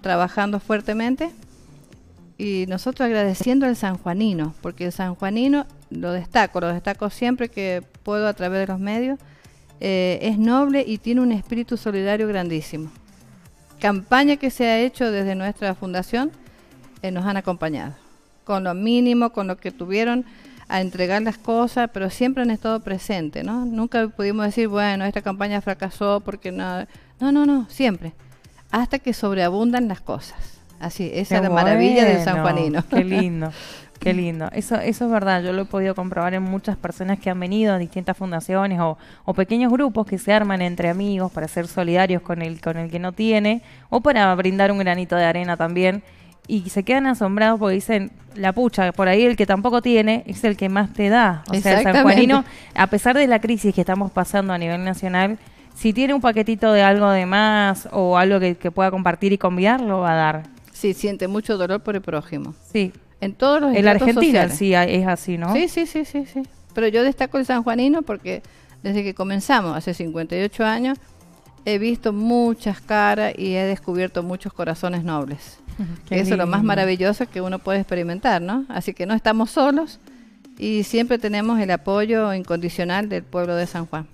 trabajando fuertemente y nosotros agradeciendo al San Juanino, porque el Juanino, lo destaco, lo destaco siempre que puedo a través de los medios, eh, es noble y tiene un espíritu solidario grandísimo. Campaña que se ha hecho desde nuestra fundación, eh, nos han acompañado, con lo mínimo, con lo que tuvieron a entregar las cosas, pero siempre han estado presentes, ¿no? Nunca pudimos decir, bueno, esta campaña fracasó porque no, no, no, no siempre hasta que sobreabundan las cosas. Así, esa es la maravilla de San Juanino. Qué lindo. Qué lindo. Eso, eso es verdad. Yo lo he podido comprobar en muchas personas que han venido a distintas fundaciones o, pequeños grupos que se arman entre amigos para ser solidarios con el, con el que no tiene o para brindar un granito de arena también. Y se quedan asombrados porque dicen, la pucha, por ahí el que tampoco tiene es el que más te da. O sea, el Juanino, a pesar de la crisis que estamos pasando a nivel nacional, si tiene un paquetito de algo de más o algo que, pueda compartir y convidar, va a dar. Sí, siente mucho dolor por el prójimo. Sí. En todos los En la Argentina sí es así, ¿no? Sí, sí, sí, sí, sí. Pero yo destaco el sanjuanino porque desde que comenzamos, hace 58 años, he visto muchas caras y he descubierto muchos corazones nobles. Eso es lo más maravilloso que uno puede experimentar, ¿no? Así que no estamos solos y siempre tenemos el apoyo incondicional del pueblo de San Juan.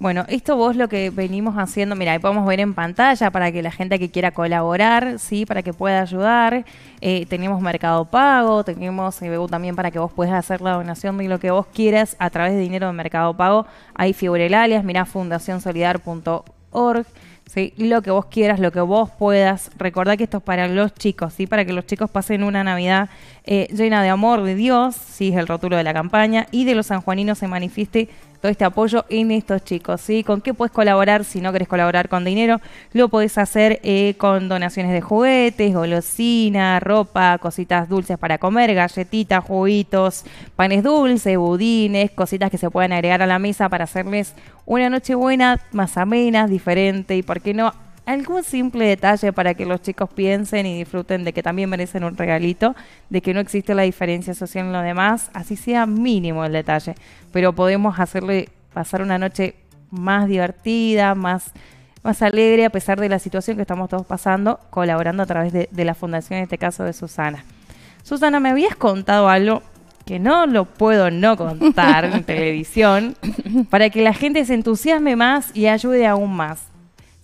Bueno, esto vos lo que venimos haciendo, mira, podemos ver en pantalla para que la gente que quiera colaborar, sí, para que pueda ayudar. Eh, tenemos Mercado Pago, tenemos eh, también para que vos puedas hacer la donación de lo que vos quieras a través de dinero de Mercado Pago. Hay figurelalias el alias, mirá fundacionsolidar.org. ¿sí? lo que vos quieras, lo que vos puedas. Recordá que esto es para los chicos, ¿sí? para que los chicos pasen una Navidad eh, llena de amor de Dios, ¿sí? es el rotulo de la campaña, y de los sanjuaninos se manifieste todo este apoyo en estos chicos. ¿sí? ¿Con qué puedes colaborar? Si no querés colaborar con dinero, lo podés hacer eh, con donaciones de juguetes, golosina, ropa, cositas dulces para comer, galletitas, juguitos, panes dulces, budines, cositas que se puedan agregar a la mesa para hacerles una noche buena, más amena, diferente y, ¿por qué no? algún simple detalle para que los chicos piensen y disfruten de que también merecen un regalito, de que no existe la diferencia social en lo demás, así sea mínimo el detalle, pero podemos hacerle pasar una noche más divertida, más, más alegre a pesar de la situación que estamos todos pasando, colaborando a través de, de la fundación, en este caso de Susana. Susana, me habías contado algo que no lo puedo no contar en televisión, para que la gente se entusiasme más y ayude aún más.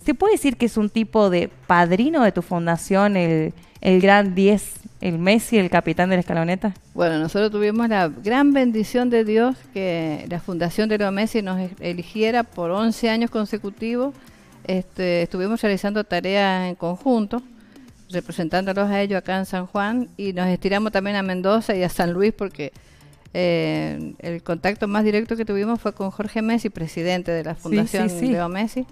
¿Se puede decir que es un tipo de padrino de tu fundación, el, gran 10, el Messi, el capitán de la escaloneta? Bueno, nosotros tuvimos la gran bendición de Dios que la Fundación de Leo Messi nos e-, eligiera por 11 años consecutivos. Este, estuvimos realizando tareas en conjunto representándolos a ellos acá en San Juan y nos estiramos también a Mendoza y a San Luis porque eh, el contacto más directo que tuvimos fue con Jorge Messi, presidente de la Fundación Leo Messi.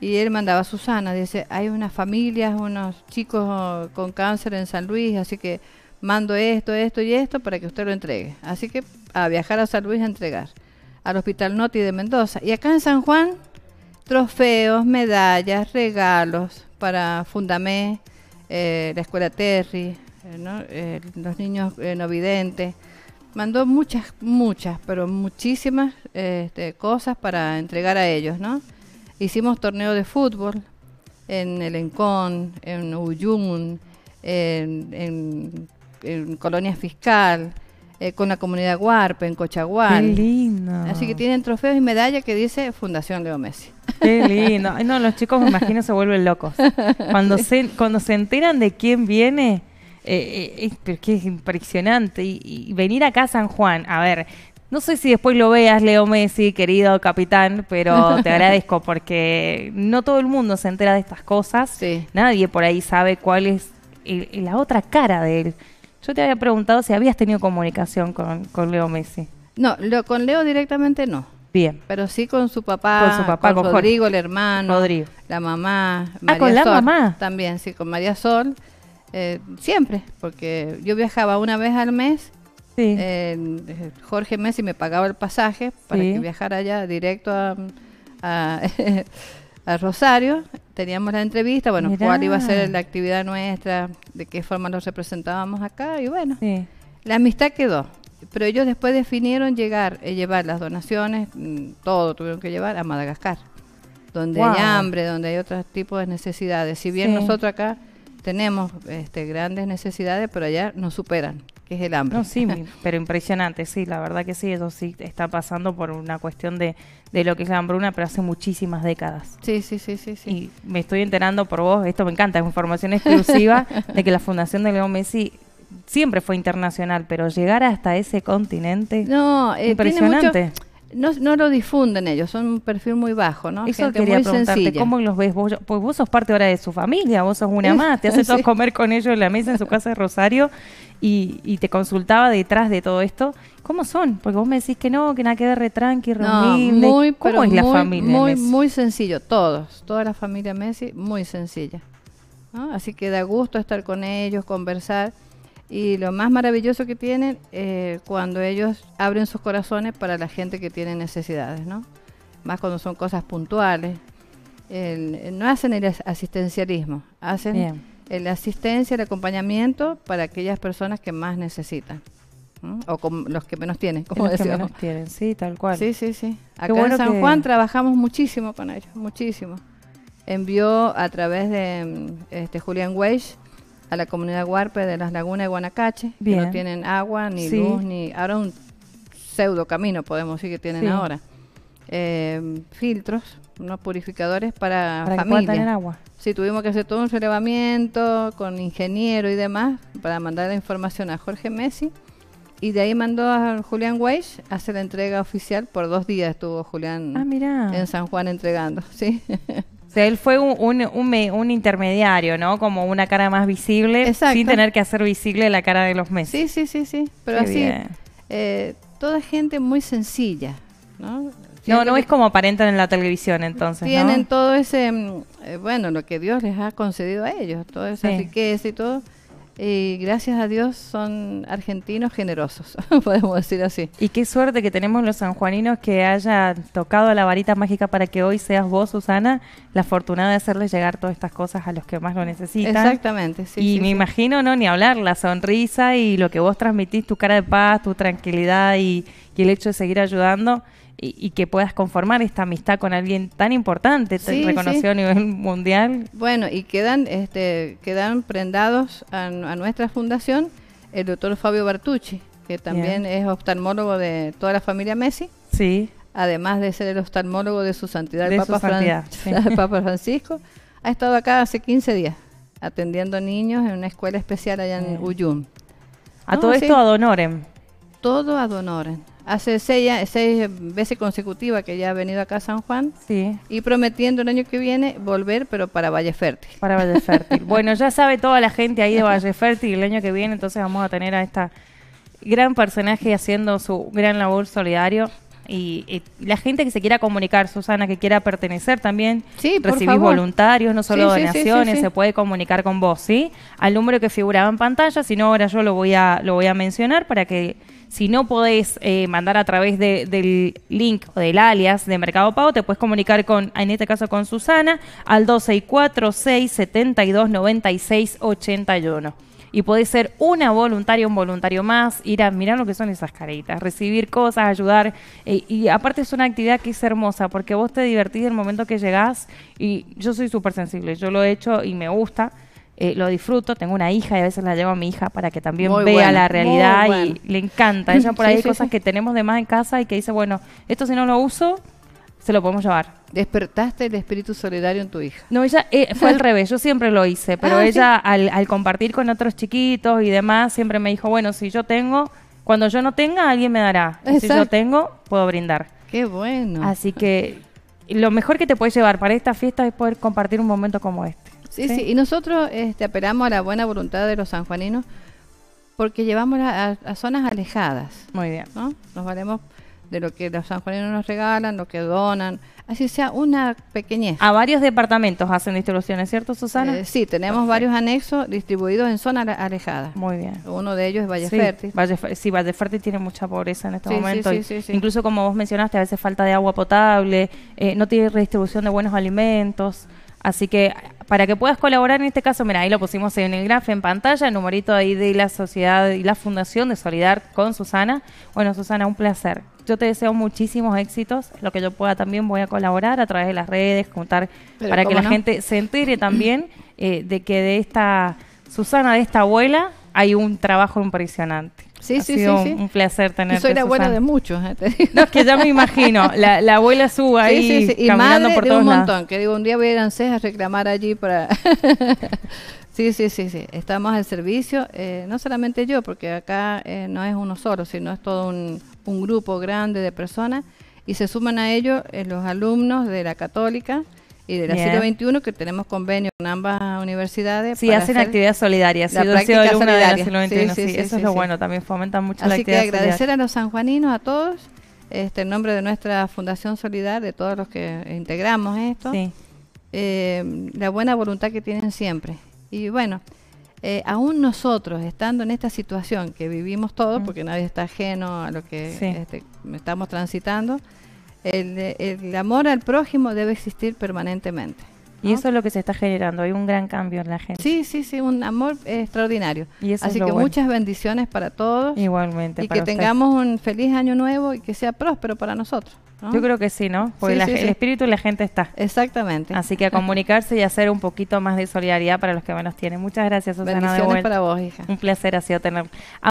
Y él mandaba a Susana, dice, hay unas familias, unos chicos oh, con cáncer en San Luis, así que mando esto, esto y esto para que usted lo entregue. Así que a viajar a San Luis a entregar, al Hospital Noti de Mendoza. Y acá en San Juan, trofeos, medallas, regalos para Fundamé, eh, la Escuela Terry, eh, eh, los niños no videntes. Mandó muchas, muchas, pero muchísimas este, cosas para entregar a ellos, ¿no? Hicimos torneo de fútbol en El Encón, en Uyun, en, Colonia Fiscal, eh, con la comunidad Guarpe, en Cochagual. Qué lindo. Así que tienen trofeos y medallas que dice Fundación Leo Messi. Qué lindo. no, los chicos me imagino se vuelven locos. Cuando, se, cuando se enteran de quién viene, eh, eh es, impresionante. Y, y, venir acá a San Juan, a ver, no sé si después lo veas, Leo Messi, querido capitán, pero te agradezco porque no todo el mundo se entera de estas cosas. Nadie por ahí sabe cuál es la otra cara de él. Yo te había preguntado si habías tenido comunicación con, Leo Messi. No, lo, con Leo directamente no. Bien. Pero sí con su papá, con, Rodrigo, el hermano, Rodrigo. la mamá. Ah, María ah, con la mamá. También, sí, con María Sol. Eh, siempre, porque yo viajaba una vez al mes eh, Jorge Messi me pagaba el pasaje para que viajara allá directo a, Rosario. Teníamos la entrevista, bueno, cuál iba a ser la actividad nuestra, de qué forma nos representábamos acá y bueno, la amistad quedó. Pero ellos después definieron llegar, y eh, llevar las donaciones, mm, todo tuvieron que llevar a Madagascar, donde hay hambre, donde hay otros tipos de necesidades. Si bien nosotros acá tenemos este, grandes necesidades, pero allá nos superan que es el hambre. No, sí, pero impresionante, sí, la verdad que sí, eso sí está pasando por una cuestión de, de lo que es la hambruna, pero hace muchísimas décadas. Sí, sí, sí, sí. Y me estoy enterando por vos, esto me encanta, es información exclusiva de que la Fundación de León Messi siempre fue internacional, pero llegar hasta ese continente, no, eh, impresionante. No, no lo difunden ellos, son un perfil muy bajo, ¿no? Eso muy preguntarte, ¿cómo los ves vos? Pues vos sos parte ahora de su familia, vos sos una más, te haces comer con ellos en la mesa en su casa de Rosario y, te consultaba detrás de todo esto. ¿Cómo son? Porque vos me decís que no, que nada que ver retranqui, reunible. No, muy, ¿Cómo es muy, la familia? Muy, muy sencillo, todos, toda la familia Messi, muy sencilla. Así que da gusto estar con ellos, conversar. Y lo más maravilloso que tienen eh, cuando ellos abren sus corazones para la gente que tiene necesidades, ¿no? Más cuando son cosas puntuales. no hacen el asistencialismo, hacen la el asistencia, el acompañamiento para aquellas personas que más necesitan. o los que menos tienen, como decíamos. Que menos tienen, sí, tal cual. Sí, sí, sí. Acá en San Juan trabajamos muchísimo con ellos, muchísimo. Envió a través de mm, este, Julián Weish a la comunidad huarpe de las lagunas de Guanacache, que no tienen agua, ni luz, ni ahora un pseudo camino podemos decir que tienen ahora. Em, filtros, unos purificadores para, para agua. Sí, tuvimos que hacer todo un relevamiento con ingeniero y demás para mandar la información a Jorge Messi. Y de ahí mandó a Julián Weish a hacer la entrega oficial. Por dos días estuvo Julián ah, en San Juan entregando. Sí. O sea, él fue un, un, intermediario, ¿no? Como una cara más visible, sin tener que hacer visible la cara de los meses. Sí, sí, sí, sí. Pero así, eh, toda gente muy sencilla, ¿no? No, no es como aparentan en la televisión, entonces. Tienen todo ese, mm, eh, bueno, lo que Dios les ha concedido a ellos, toda esa riqueza y todo. Y gracias a Dios son argentinos generosos, podemos decir así. Y qué suerte que tenemos los sanjuaninos que haya tocado la varita mágica para que hoy seas vos, Susana, la afortunada de hacerles llegar todas estas cosas a los que más lo necesitan. Exactamente, sí. Y me imagino, no, ni hablar, la sonrisa y lo que vos transmitís, tu cara de paz, tu tranquilidad y el hecho de seguir ayudando y, que puedas conformar esta amistad con alguien tan importante, reconocido a nivel mundial. Bueno, y quedan, este, quedan prendados a, nuestra fundación el doctor Fabio Bartucci, que también es oftalmólogo de toda la familia Messi. Sí. Además de ser el oftalmólogo de su santidad, el, Papa, Francisco, ha estado acá hace 15 días atendiendo niños en una escuela especial allá en Uyun. A todo esto ad honorem. Todo ad honorem hace seis, seis veces consecutivas que ya ha venido acá a San Juan. Sí. Y prometiendo el año que viene volver, pero para Valle Fértil. Para Valle Fértil. bueno, ya sabe toda la gente ahí de Valle Fértil el año que viene, entonces vamos a tener a esta gran personaje haciendo su gran labor solidario. Y, la gente que se quiera comunicar, Susana, que quiera pertenecer también, sí, recibís voluntarios, no solo donaciones, se puede comunicar con vos, ¿sí? Al número que figuraba en pantalla, si no ahora yo lo voy a lo voy a mencionar para que si no podés eh, mandar a través del link o del alias de Mercado Pago, te puedes comunicar con, en este caso con Susana, al 1246 729681 Y podés ser una voluntaria, un voluntario más, ir a mirar lo que son esas caritas, recibir cosas, ayudar. Eh, y aparte es una actividad que es hermosa, porque vos te divertís el momento que llegás. Y yo soy súper sensible, yo lo he hecho y me gusta eh, lo disfruto. Tengo una hija y a veces la llevo a mi hija para que también vea la realidad y le encanta. Ella por ahí hay cosas que tenemos de más en casa y que dice, bueno, esto si no lo uso, se lo podemos llevar. ¿Despertaste el espíritu solidario en tu hija? No, ella eh, fue al revés, yo siempre lo hice, pero ah, ella al, compartir con otros chiquitos y demás, siempre me dijo, bueno, si yo tengo, cuando yo no tenga, alguien me dará. si yo tengo, puedo brindar. Qué bueno. Así que lo mejor que te puede llevar para esta fiesta es poder compartir un momento como este. Sí, sí, y nosotros este, apelamos a la buena voluntad de los sanjuaninos porque llevamos a, zonas alejadas. Muy bien. ¿no? Nos valemos de lo que los sanjuaninos nos regalan, lo que donan, así sea una pequeñez. A varios departamentos hacen distribuciones, ¿cierto, Susana? Eh, sí, tenemos varios anexos distribuidos en zonas alejadas. Muy bien. Uno de ellos es Valle sí, Fértil. sí, Valle Fértil tiene mucha pobreza en este sí, momento. incluso como vos mencionaste, a veces falta de agua potable, eh, no tiene redistribución de buenos alimentos, así que para que puedas colaborar en este caso, mira, ahí lo pusimos en el graf en pantalla, el numerito ahí de la sociedad y la fundación de Solidar con Susana. Bueno, Susana, un placer. Yo te deseo muchísimos éxitos. Lo que yo pueda también voy a colaborar a través de las redes, contar para que la gente se entere también eh, de que de esta Susana, de esta abuela, hay un trabajo impresionante. Sí, sí, sí, un, placer tenerte. Y soy la abuela de muchos. ¿eh? No, es que ya me imagino. La, abuela suba ahí Y caminando por de todos un montón. Que digo, un día voy a ir a ANSES a reclamar allí para. sí, sí, sí, sí. Estamos al servicio. Eh, no solamente yo, porque acá eh, no es uno solo, sino es todo un, grupo grande de personas y se suman a ellos los alumnos de la católica y de la siglo 21 que tenemos convenio con ambas universidades. Sí, hacen actividades solidarias. La práctica solidaria. eso es lo bueno, también fomentan mucho Así la actividad que agradecer a los sanjuaninos, a todos, este, en nombre de nuestra Fundación Solidar, de todos los que integramos esto, eh, la buena voluntad que tienen siempre. Y bueno, eh, aún nosotros, estando en esta situación que vivimos todos, porque nadie está ajeno a lo que este, estamos transitando, el, amor al prójimo debe existir permanentemente. Y eso es lo que se está generando, hay un gran cambio en la gente. Sí, sí, sí, un amor extraordinario. Así que muchas bendiciones para todos. Igualmente. Y que tengamos un feliz año nuevo y que sea próspero para nosotros. Yo creo que sí, ¿no? Porque el espíritu y la gente está. Exactamente. Así que a comunicarse y hacer un poquito más de solidaridad para los que menos tienen. Muchas gracias, Susana. Bendiciones para vos, hija. Un placer ha sido tener.